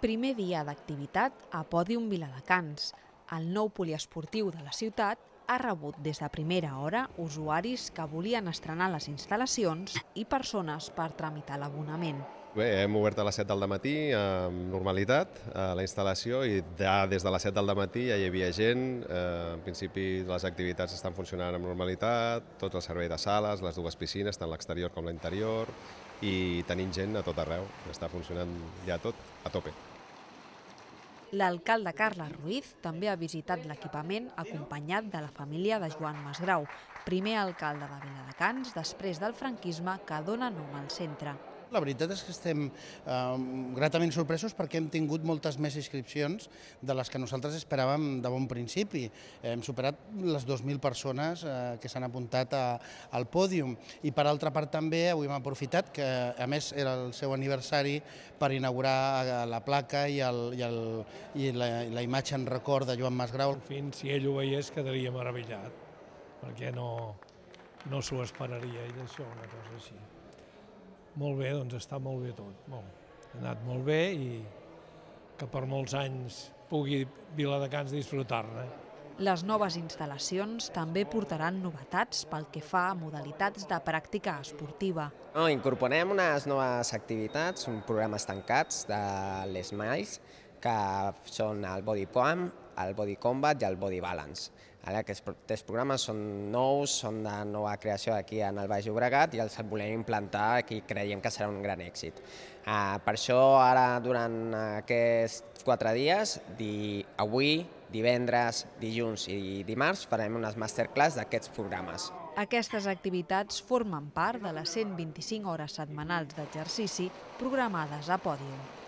primer dia d'activitat a Pòdium Viladecans. El nou poliesportiu de la ciutat ha rebut des de primera hora usuaris que volien estrenar les instal·lacions i persones per tramitar l'abonament. Bé, hem obert a les 7 del matí amb normalitat a la instal·lació i ja des de les 7 del matí ja hi havia gent. Eh, en principi les activitats estan funcionant amb normalitat, tot el servei de sales, les dues piscines, tant l'exterior com l'interior, i tenim gent a tot arreu. Està funcionant ja tot a tope. L'alcalde Carles Ruiz també ha visitat l'equipament acompanyat de la família de Joan Masgrau, primer alcalde de Viladecans després del franquisme que dona nom al centre. La veritat és que estem eh, gratament sorpresos perquè hem tingut moltes més inscripcions de les que nosaltres esperàvem de bon principi. Hem superat les 2.000 persones eh, que s'han apuntat a, al pòdium i per altra part també avui hem aprofitat que a més era el seu aniversari per inaugurar eh, la placa i, el, i, el, i la, la imatge en record de Joan Masgrau. Fins si ell ho veiés quedaria meravellat perquè no, no s'ho esperaria ell això, una cosa així. Molt bé, doncs està molt bé tot, Bon, Ha anat molt bé i que per molts anys pugui Viladecans disfrutar-ne. Les noves instal·lacions també portaran novetats pel que fa a modalitats de pràctica esportiva. No, incorporem unes noves activitats, uns programes tancats de les MAIS, que són el body pump, el Body Combat i el Body Balance. Ara, aquests tres programes són nous, són de nova creació aquí en el Baix Llobregat i els volem implantar aquí creiem que serà un gran èxit. Uh, per això ara durant aquests quatre dies, di, avui, divendres, dilluns i dimarts farem unes masterclass d'aquests programes. Aquestes activitats formen part de les 125 hores setmanals d'exercici programades a Pòdium.